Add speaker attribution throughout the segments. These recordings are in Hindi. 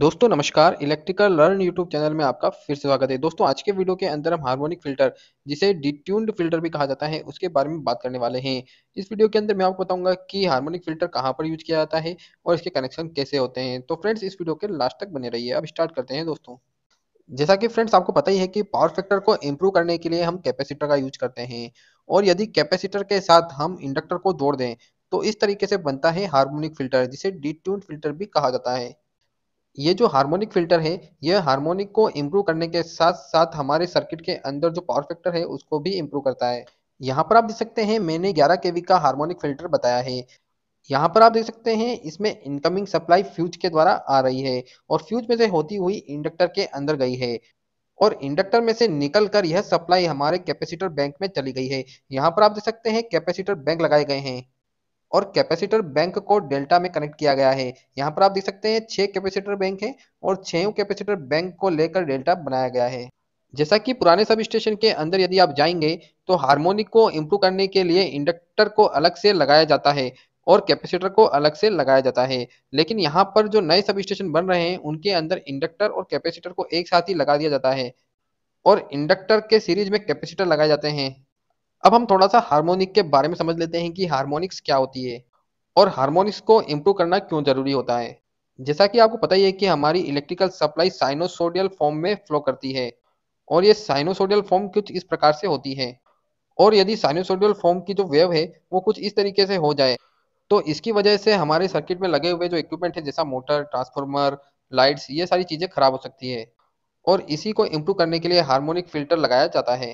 Speaker 1: दोस्तों नमस्कार इलेक्ट्रिकल लर्न यूट्यूब चैनल में आपका फिर से स्वागत है दोस्तों आज के वीडियो के अंदर हम हार्मोनिक फिल्टर जिसे डिट्यून्ड फिल्टर भी कहा जाता है उसके बारे में बात करने वाले हैं इस वीडियो के अंदर मैं आपको बताऊंगा कि हार्मोनिक फिल्टर कहां पर यूज किया जाता है और इसके कनेक्शन कैसे होते हैं तो फ्रेंड्स इस वीडियो के लास्ट तक बने रही अब स्टार्ट करते हैं दोस्तों जैसा कि फ्रेंड्स आपको पता ही है कि पावर फैक्टर को इम्प्रूव करने के लिए हम कैपेसिटर का यूज करते हैं और यदि कैपेसिटर के साथ हम इंडक्टर को जोड़ दें तो इस तरीके से बनता है हार्मोनिक फिल्टर जिसे डिट्यून्ड फिल्टर भी कहा जाता है ये जो हार्मोनिक फिल्टर है यह हार्मोनिक को इम्प्रूव करने के साथ साथ हमारे सर्किट के अंदर जो पावर फैक्टर है उसको भी इम्प्रूव करता है यहाँ पर आप देख सकते हैं मैंने 11 के का हार्मोनिक फिल्टर बताया है यहाँ पर आप देख सकते हैं इसमें इनकमिंग सप्लाई फ्यूज के द्वारा आ रही है और फ्यूज में से होती हुई इंडक्टर के अंदर गई है और इंडक्टर में से निकल कर यह सप्लाई हमारे कैपेसिटर बैंक में चली गई है यहाँ पर आप देख सकते हैं कैपेसिटर बैंक लगाए गए हैं और कैपेसिटर बैंक को डेल्टा में कनेक्ट किया गया है यहाँ पर आप देख सकते हैं छह कैपेसिटर बैंक है और छह कैपेसिटर बैंक को लेकर डेल्टा बनाया गया है जैसा कि पुराने सब स्टेशन के अंदर यदि आप जाएंगे तो हार्मोनिक को इम्प्रूव करने के लिए इंडक्टर को अलग से लगाया जाता है और कैपेसिटर को अलग से लगाया जाता है लेकिन यहाँ पर जो नए सब स्टेशन बन रहे हैं उनके अंदर इंडक्टर और कैपेसिटर को एक साथ ही लगा दिया जाता है और इंडक्टर के सीरीज में कैपेसिटर लगाए जाते हैं अब हम थोड़ा सा हार्मोनिक के बारे में समझ लेते हैं कि हार्मोनिक्स क्या होती है और हार्मोनिक्स को इम्प्रूव करना क्यों जरूरी होता है जैसा कि आपको पता ही है कि हमारी इलेक्ट्रिकल सप्लाई साइनोसोडियल फॉर्म में फ्लो करती है और ये साइनोसोडियल फॉर्म कुछ इस प्रकार से होती है और यदि साइनोसोडियल फॉर्म की जो वेव है वो कुछ इस तरीके से हो जाए तो इसकी वजह से हमारे सर्किट में लगे हुए जो इक्विपमेंट है जैसा मोटर ट्रांसफार्मर लाइट्स ये सारी चीज़ें खराब हो सकती है और इसी को इम्प्रूव करने के लिए हार्मोनिक फिल्टर लगाया जाता है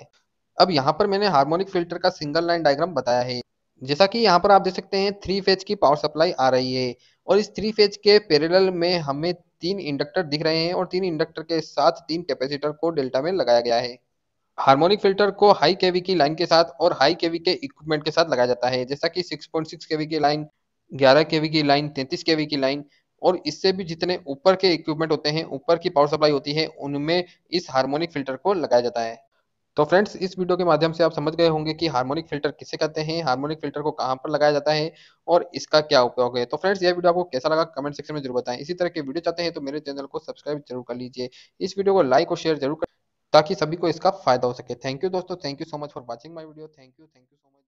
Speaker 1: अब यहाँ पर मैंने हार्मोनिक फिल्टर का सिंगल लाइन डायग्राम बताया है जैसा कि यहाँ पर आप देख सकते हैं थ्री फेज की पावर सप्लाई आ रही है और इस थ्री फेज के पेरेल में हमें तीन इंडक्टर दिख रहे हैं और तीन इंडक्टर के साथ तीन कैपेसिटर को डेल्टा में लगाया गया है हार्मोनिक फिल्टर को हाई केवी की लाइन के साथ और हाई केवी के इक्विपमेंट के साथ लगाया जाता है जैसा कि 6.6 केवी की लाइन 11 केवी की लाइन 33 केवी की लाइन और इससे भी जितने ऊपर के इक्विपमेंट होते हैं ऊपर की पावर सप्लाई होती है उनमें इस हार्मोनिक फिल्टर को लगाया जाता है तो फ्रेंड्स इस वीडियो के माध्यम से आप समझ गए होंगे कि हार्मोनिक फिल्टर किसे कहते हैं हार्मोनिक फिल्टर को कहाँ पर लगाया जाता है और इसका क्या उपयोग है तो फ्रेंड्स यह वीडियो आपको कैसा लगा कमेंट सेक्शन में जरूर बताएं इसी तरह के वीडियो चाहते हैं तो मेरे चैनल को सब्सक्राइब जरूर कर लीजिए इस वीडियो को लाइक और शेयर जरूर कर ताकि सभी को इसका फायदा हो सके थैंक यू दोस्तों thank you so much for watching my video thank you thank you so much